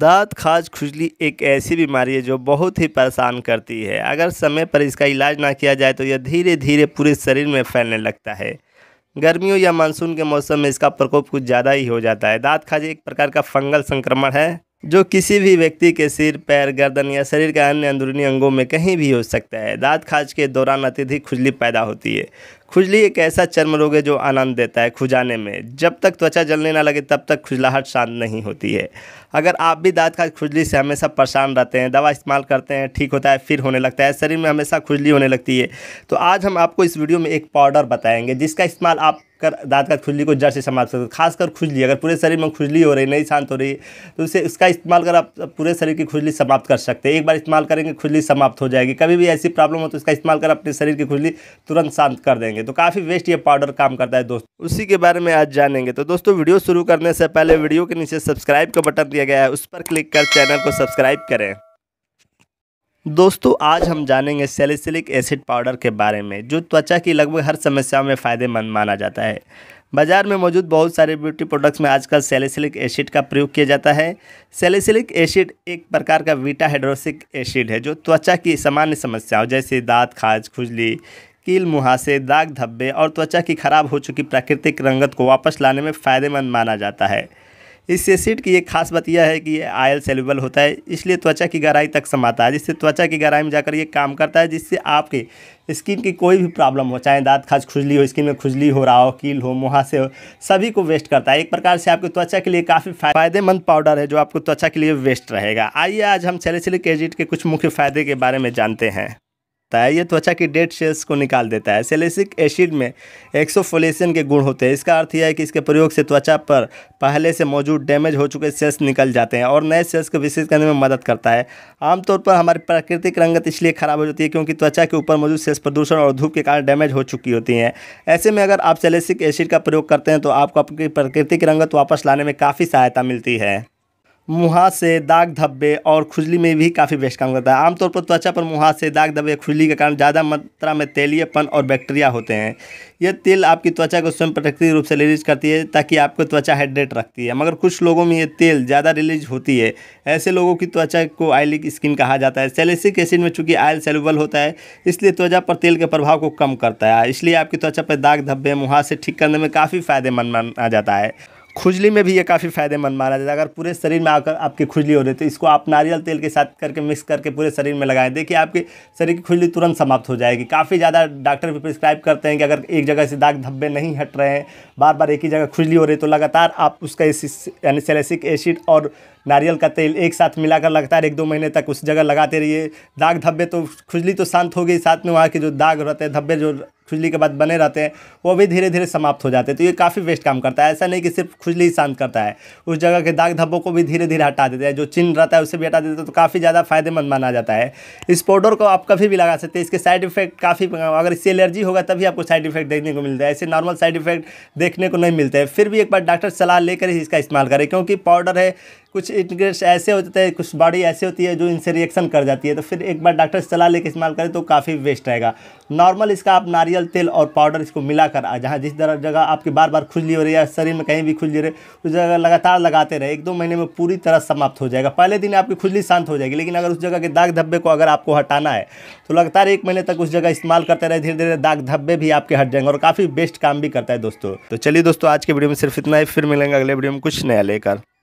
दांत खाज खुजली एक ऐसी बीमारी है जो बहुत ही परेशान करती है अगर समय पर इसका इलाज ना किया जाए तो यह धीरे धीरे पूरे शरीर में फैलने लगता है गर्मियों या मानसून के मौसम में इसका प्रकोप कुछ ज़्यादा ही हो जाता है दांत खाज एक प्रकार का फंगल संक्रमण है जो किसी भी व्यक्ति के सिर पैर गर्दन या शरीर के अन्य अंदरूनी अंगों में कहीं भी हो सकता है दांत खाज के दौरान अत्यधिक खुजली पैदा होती है खुजली एक ऐसा चर्म रोग है जो आनंद देता है खुजाने में जब तक त्वचा जलने ना लगे तब तक खुजलाहट शांत नहीं होती है अगर आप भी दांत का खुजली से हमेशा परेशान रहते हैं दवा इस्तेमाल करते हैं ठीक होता है फिर होने लगता है शरीर में हमेशा खुजली होने लगती है तो आज हम आपको इस वीडियो में एक पाउडर बताएंगे जिसका इस्तेमाल आप कर दांत का खुजली को जड़ से संभाल सकते हो खासकर खुजली अगर पूरे शरीर में खुजली हो रही नहीं शांत हो रही तो उसे उसका इस्तेमाल कर आप पूरे शरीर की खुजली समाप्त कर सकते हैं एक बार इस्तेमाल करेंगे खुजली समाप्त हो जाएगी कभी भी ऐसी प्रॉब्लम हो तो इसका इस्तेमाल कर अपने शरीर की खुजली तुरंत शांत कर देंगे करेंगे तो काफ़ी वेस्ट ये पाउडर काम करता है दोस्तों उसी के बारे में आज जानेंगे तो दोस्तों वीडियो शुरू करने से पहले वीडियो के नीचे सब्सक्राइब का बटन दिया गया है उस पर क्लिक कर चैनल को सब्सक्राइब करें दोस्तों आज हम जानेंगे सेलिसिलिक एसिड पाउडर के बारे में जो त्वचा की लगभग हर समस्या में फ़ायदेमंद माना जाता है बाज़ार में मौजूद बहुत सारे ब्यूटी प्रोडक्ट्स में आजकल सेलिसिलिक एसिड का प्रयोग किया जाता है सेलिसिलिक एसिड एक प्रकार का वीटा हाइड्रोसिक एसिड है जो त्वचा की सामान्य समस्याओं जैसे दांत खाज खुजली कील मुहासे दाग धब्बे और त्वचा की खराब हो चुकी प्राकृतिक रंगत को वापस लाने में फ़ायदेमंद माना जाता है इस एसिड की एक खास बात यह है कि यह आयल सेलेबल होता है इसलिए त्वचा की गहराई तक समाता है जिससे त्वचा की गहराई में जाकर ये काम करता है जिससे आपके स्किन की कोई भी प्रॉब्लम हो चाहे दांत खाज खुजली हो स्किन में खुजली हो रहा हो कील हो मुहासे हो सभी को वेस्ट करता है एक प्रकार से आपकी त्वचा के लिए काफ़ी फायदेमंद पाउडर है जो आपको त्वचा के लिए वेस्ट रहेगा आइए आज हम सेलिसिलिक एजिट के कुछ मुख्य फ़ायदे के बारे में जानते हैं होता है ये त्वचा की डेड सेल्स को निकाल देता है सेलेसिक एसिड में एक्सोफोलेशन के गुण होते हैं इसका अर्थ यह है कि इसके प्रयोग से त्वचा पर पहले से मौजूद डैमेज हो चुके सेल्स निकल जाते हैं और नए सेल्स को विकसित करने में मदद करता है आमतौर पर हमारी प्राकृतिक रंगत इसलिए खराब हो जाती है क्योंकि त्वचा के ऊपर मौजूद सेल्स प्रदूषण और धूप के कारण डैमेज हो चुकी होती हैं ऐसे में अगर आप सेलेसिक एसिड का प्रयोग करते हैं तो आपको आपकी प्राकृतिक रंगत वापस लाने में काफ़ी सहायता मिलती है मुहासे से दाग धब्बे और खुजली में भी काफ़ी बेस्ट काम करता है आमतौर पर त्वचा तो अच्छा पर मुहासे से दाग धब्बे खुजली के कारण ज़्यादा मात्रा में तेलीयपन और बैक्टीरिया होते हैं यह तेल आपकी त्वचा को स्वयं प्रकृति रूप से रिलीज करती है ताकि आपको त्वचा हाइड्रेट रखती है मगर कुछ लोगों में यह तेल ज़्यादा रिलीज होती है ऐसे लोगों की त्वचा को आयलिक स्किन कहा जाता है सेलेसिक एसिड में चूँकि आयल सेलुबल होता है इसलिए त्वचा पर तेल के प्रभाव को कम करता है इसलिए आपकी त्वचा पर दाग धब्बे मुहासे से ठीक करने में काफ़ी फायदेमंद माना जाता है खुजली में भी ये काफ़ी फायदेमंद माना जाता है अगर पूरे शरीर में आकर आपकी खुजली हो रही है तो इसको आप नारियल तेल के साथ करके मिक्स करके पूरे शरीर में लगाएं देखिए आपके शरीर की खुजली तुरंत समाप्त हो जाएगी काफ़ी ज़्यादा डॉक्टर भी प्रिस्क्राइब करते हैं कि अगर एक जगह से दाग धब्बे नहीं हट रहे हैं बार बार एक ही जगह खुजली हो रही है तो लगातार आप उसका यानी सेलेसिक एसिड और नारियल का तेल एक साथ मिलाकर लगातार एक दो महीने तक उस जगह लगाते रहिए दाग धब्बे तो खुजली तो शांत हो गई साथ में वहाँ के जो दाग रहते हैं धब्बे जो खुजली के बाद बने रहते हैं वो भी धीरे धीरे समाप्त हो जाते हैं तो ये काफ़ी वेस्ट काम करता है ऐसा नहीं कि सिर्फ खुजली ही शांत करता है उस जगह के दाग धब्बों को भी धीरे धीरे हटा देते हैं जो चिन्ह रहता है उसे भी हटा देते हैं तो काफ़ी ज़्यादा फायदेमंद माना जाता है इस पाउडर को आप कभी भी लगा सकते हैं इसके साइड इफेक्ट काफ़ी अगर इससे एलर्जी होगा तभी आपको साइड इफेक्ट देखने को मिलता है ऐसे नॉर्मल साइड इफेक्ट देखने को नहीं मिलते हैं फिर भी एक बार डॉक्टर सलाह लेकर ही इसका इस्तेमाल करें क्योंकि पाउडर है कुछ इनग्रेड्स ऐसे होते हैं कुछ बॉडी ऐसी होती है जो इनसे रिएक्शन कर जाती है तो फिर एक बार डॉक्टर से सलाह लेकर इस्तेमाल करें तो काफ़ी वेस्ट रहेगा नॉर्मल इसका आप नारियल तेल और पाउडर इसको मिलाकर जहाँ जिस तरह जगह आपकी बार बार खुजली हो रही है शरीर में कहीं भी खुजली रही उस जगह लगातार लगाते रहे एक दो महीने में पूरी तरह समाप्त हो जाएगा पहले दिन आपकी खुजली शांत हो जाएगी लेकिन अगर उस जगह के दाग धब्बे को अगर आपको हटाना है तो लगातार एक महीने तक उस जगह इस्तेमाल करते रहे धीरे धीरे दाग धब्बे भी आपके हट जाएंगे और काफ़ी बेस्ट काम भी करता है दोस्तों तो चलिए दोस्तों आज के वीडियो में सिर्फ इतना ही फिर मिलेंगे अगले वीडियो में कुछ नया लेकर